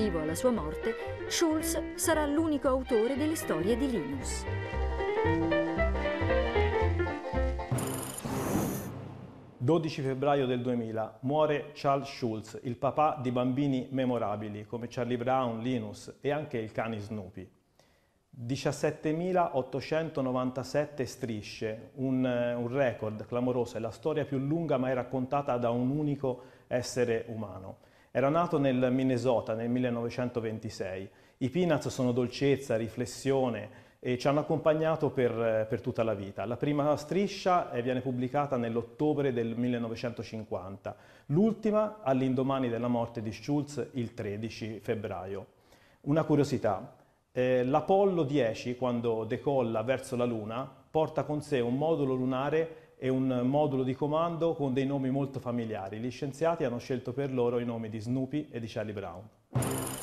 successivo alla sua morte, Schulz sarà l'unico autore delle storie di Linus. ...12 febbraio del 2000 muore Charles Schulz, il papà di bambini memorabili come Charlie Brown, Linus e anche il cane Snoopy. 17.897 strisce, un, un, record clamoroso, è la storia più lunga mai raccontata da un unico essere umano. Era nato nel Minnesota nel 1926. I peanuts sono dolcezza, riflessione e ci hanno accompagnato per, eh, per tutta la vita. La prima striscia eh, viene pubblicata nell'ottobre del 1950, l'ultima all'indomani della morte di Schulz il 13 febbraio. Una curiosità, eh, l'Apollo 10 quando decolla verso la Luna porta con sé un modulo lunare e un modulo di comando con dei nomi molto familiari. Gli scienziati hanno scelto per loro i nomi di Snoopy e di Charlie Brown.